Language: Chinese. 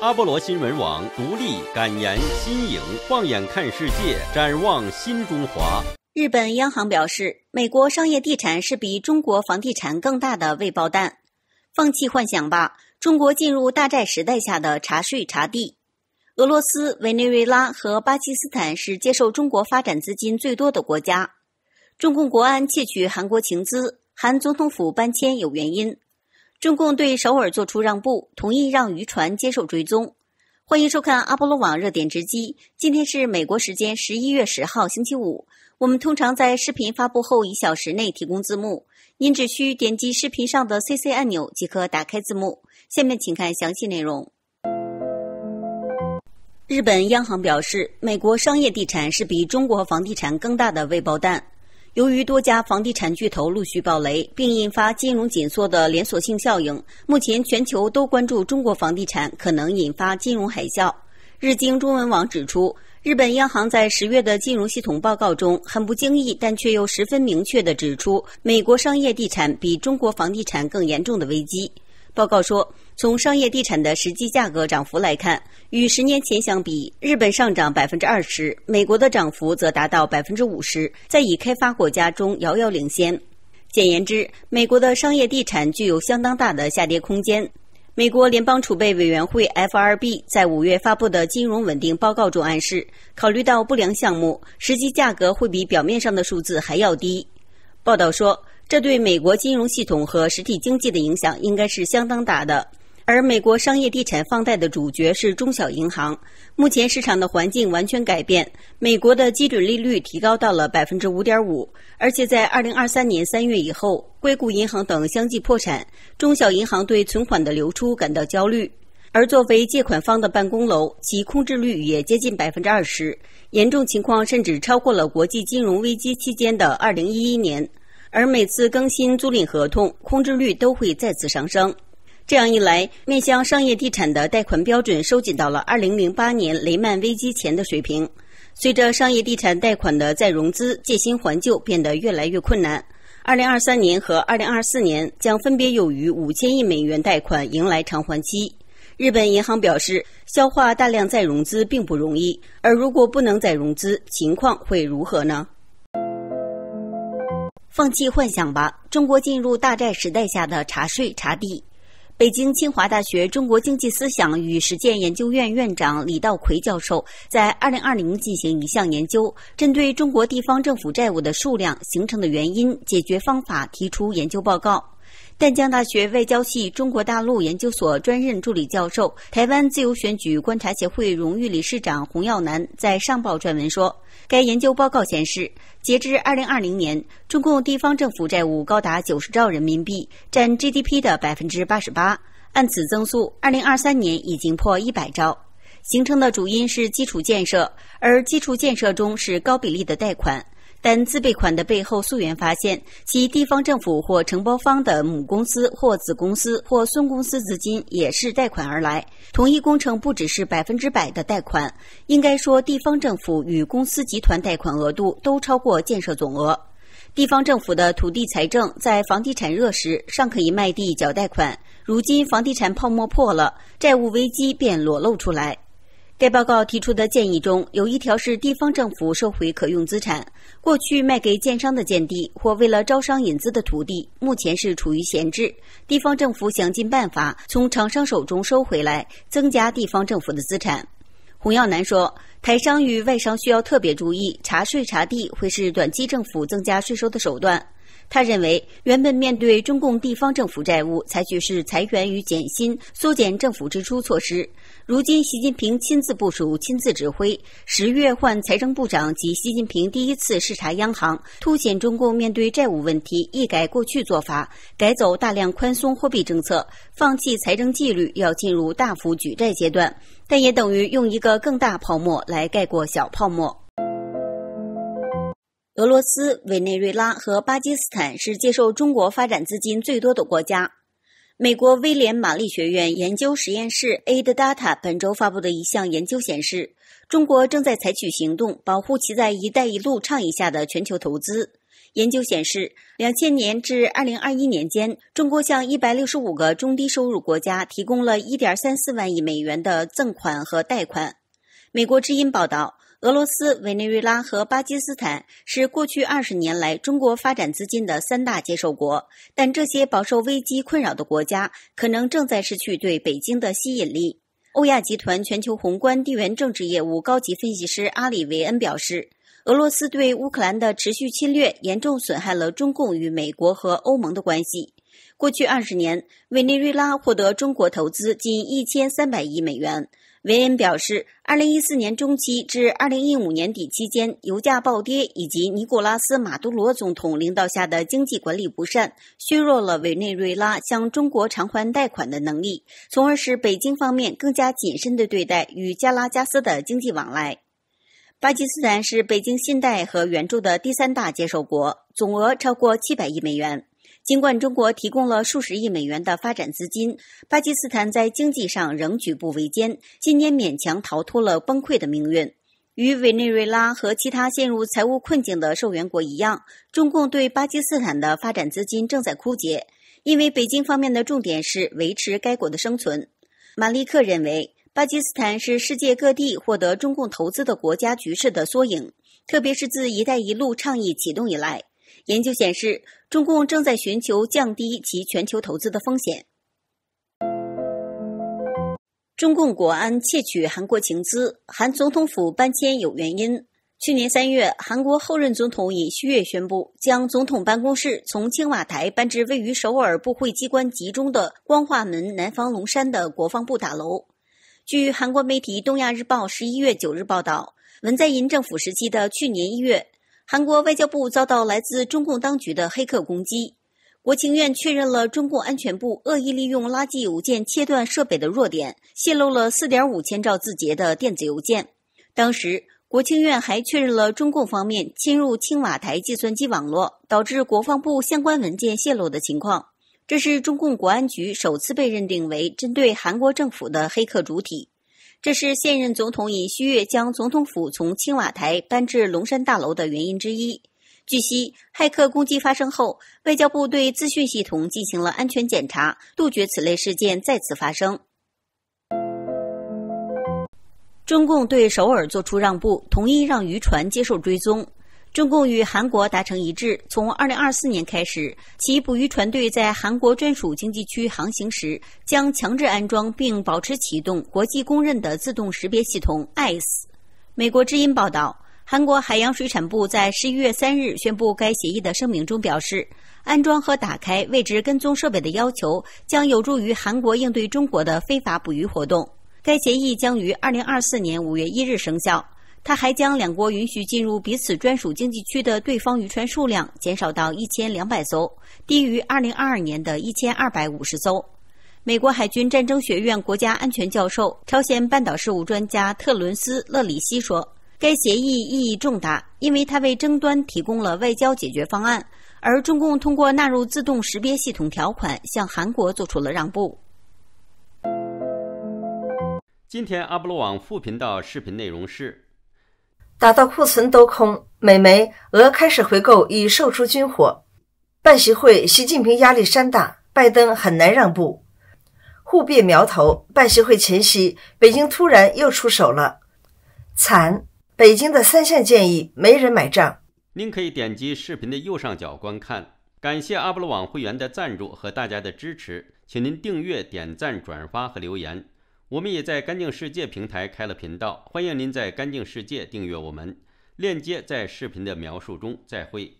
阿波罗新闻网独立感言新颖，放眼看世界，展望新中华。日本央行表示，美国商业地产是比中国房地产更大的未爆弹。放弃幻想吧，中国进入大债时代下的查税查地。俄罗斯、委内瑞拉和巴基斯坦是接受中国发展资金最多的国家。中共国安窃取韩国情资，韩总统府搬迁有原因。中共对首尔做出让步，同意让渔船接受追踪。欢迎收看阿波罗网热点直击。今天是美国时间十一月十号星期五。我们通常在视频发布后一小时内提供字幕，您只需点击视频上的 CC 按钮即可打开字幕。下面请看详细内容。日本央行表示，美国商业地产是比中国房地产更大的“未爆弹”。由于多家房地产巨头陆续爆雷，并引发金融紧缩的连锁性效应，目前全球都关注中国房地产可能引发金融海啸。日经中文网指出，日本央行在十月的金融系统报告中，很不经意但却又十分明确的指出，美国商业地产比中国房地产更严重的危机。报告说，从商业地产的实际价格涨幅来看，与十年前相比，日本上涨百分之二十，美国的涨幅则达到百分之五十，在已开发国家中遥遥领先。简言之，美国的商业地产具有相当大的下跌空间。美国联邦储备委员会 （F.R.B.） 在五月发布的金融稳定报告中暗示，考虑到不良项目，实际价格会比表面上的数字还要低。报道说。这对美国金融系统和实体经济的影响应该是相当大的。而美国商业地产放贷的主角是中小银行，目前市场的环境完全改变。美国的基准利率提高到了百分之五点五，而且在二零二三年三月以后，硅谷银行等相继破产，中小银行对存款的流出感到焦虑。而作为借款方的办公楼，其空置率也接近百分之二十，严重情况甚至超过了国际金融危机期间的二零一一年。而每次更新租赁合同，空置率都会再次上升。这样一来，面向商业地产的贷款标准收紧到了2008年雷曼危机前的水平。随着商业地产贷款的再融资，借新还旧变得越来越困难。2023年和2024年将分别有逾5000亿美元贷款迎来偿还期。日本银行表示，消化大量再融资并不容易。而如果不能再融资，情况会如何呢？放弃幻想吧！中国进入大债时代下的查税查地。北京清华大学中国经济思想与实践研究院院长李道奎教授在二零二零进行一项研究，针对中国地方政府债务的数量、形成的原因、解决方法提出研究报告。淡江大学外交系中国大陆研究所专任助理教授、台湾自由选举观察协会荣誉理事长洪耀南在上报撰文说，该研究报告显示，截至二零二零年，中共地方政府债务高达九十兆人民币，占 GDP 的百分之八十八。按此增速，二零二三年已经破一百兆。形成的主因是基础建设，而基础建设中是高比例的贷款。但自备款的背后溯源发现，其地方政府或承包方的母公司或子公司或孙公司资金也是贷款而来。同一工程不只是百分之百的贷款，应该说地方政府与公司集团贷款额度都超过建设总额。地方政府的土地财政在房地产热时尚可以卖地缴贷款，如今房地产泡沫破了，债务危机便裸露出来。该报告提出的建议中有一条是地方政府收回可用资产。过去卖给建商的建地或为了招商引资的土地，目前是处于闲置，地方政府想尽办法从厂商手中收回来，增加地方政府的资产。洪耀南说，台商与外商需要特别注意，查税查地会是短期政府增加税收的手段。他认为，原本面对中共地方政府债务，采取是裁员与减薪、缩减政府支出措施。如今，习近平亲自部署、亲自指挥。十月换财政部长及习近平第一次视察央行，凸显中共面对债务问题一改过去做法，改走大量宽松货币政策，放弃财政纪律，要进入大幅举债阶段。但也等于用一个更大泡沫来盖过小泡沫。俄罗斯、委内瑞拉和巴基斯坦是接受中国发展资金最多的国家。美国威廉玛丽学院研究实验室 AidData 本周发布的一项研究显示，中国正在采取行动保护其在“一带一路”倡议下的全球投资。研究显示，2000年至2021年间，中国向165个中低收入国家提供了一点三四万亿美元的赠款和贷款。美国之音报道。俄罗斯、委内瑞拉和巴基斯坦是过去二十年来中国发展资金的三大接受国，但这些饱受危机困扰的国家可能正在失去对北京的吸引力。欧亚集团全球宏观地缘政治业务高级分析师阿里维恩表示：“俄罗斯对乌克兰的持续侵略严重损害了中共与美国和欧盟的关系。过去二十年，委内瑞拉获得中国投资近一千三百亿美元。”维恩表示，二零一四年中期至二零一五年底期间，油价暴跌以及尼古拉斯·马杜罗总统领导下的经济管理不善，削弱了委内瑞拉向中国偿还贷款的能力，从而使北京方面更加谨慎地对待与加拉加斯的经济往来。巴基斯坦是北京信贷和援助的第三大接受国，总额超过七百亿美元。尽管中国提供了数十亿美元的发展资金，巴基斯坦在经济上仍举步维艰。今年勉强逃脱了崩溃的命运。与委内瑞拉和其他陷入财务困境的受援国一样，中共对巴基斯坦的发展资金正在枯竭，因为北京方面的重点是维持该国的生存。马利克认为，巴基斯坦是世界各地获得中共投资的国家局势的缩影，特别是自“一带一路”倡议启动以来，研究显示。中共正在寻求降低其全球投资的风险。中共国安窃取韩国情资，韩总统府搬迁有原因。去年三月，韩国后任总统尹锡月宣布将总统办公室从青瓦台搬至位于首尔部会机关集中的光化门南方龙山的国防部大楼。据韩国媒体《东亚日报》十一月九日报道，文在寅政府时期的去年一月。韩国外交部遭到来自中共当局的黑客攻击，国情院确认了中共安全部恶意利用垃圾邮件切断设备的弱点，泄露了四点五千兆字节的电子邮件。当时，国情院还确认了中共方面侵入青瓦台计算机网络，导致国防部相关文件泄露的情况。这是中共国安局首次被认定为针对韩国政府的黑客主体。这是现任总统尹锡悦将总统府从青瓦台搬至龙山大楼的原因之一。据悉，骇客攻击发生后，外交部对资讯系统进行了安全检查，杜绝此类事件再次发生。中共对首尔作出让步，同意让渔船接受追踪。中共与韩国达成一致，从2024年开始，其捕鱼船队在韩国专属经济区航行时，将强制安装并保持启动国际公认的自动识别系统 ICE。美国之音报道，韩国海洋水产部在11月3日宣布该协议的声明中表示，安装和打开位置跟踪设备的要求将有助于韩国应对中国的非法捕鱼活动。该协议将于2024年5月1日生效。他还将两国允许进入彼此专属经济区的对方渔船数量减少到一千两百艘，低于二零二二年的一千二百五十艘。美国海军战争学院国家安全教授、朝鲜半岛事务专家特伦斯·勒里希说：“该协议意义重大，因为它为争端提供了外交解决方案，而中共通过纳入自动识别系统条款向韩国做出了让步。”今天阿波罗网副频道视频内容是。打到库存都空，美媒俄开始回购已售出军火。办习会，习近平压力山大，拜登很难让步。互别苗头，办习会前夕，北京突然又出手了。惨，北京的三项建议没人买账。您可以点击视频的右上角观看。感谢阿波罗网会员的赞助和大家的支持，请您订阅、点赞、转发和留言。我们也在干净世界平台开了频道，欢迎您在干净世界订阅我们，链接在视频的描述中。再会。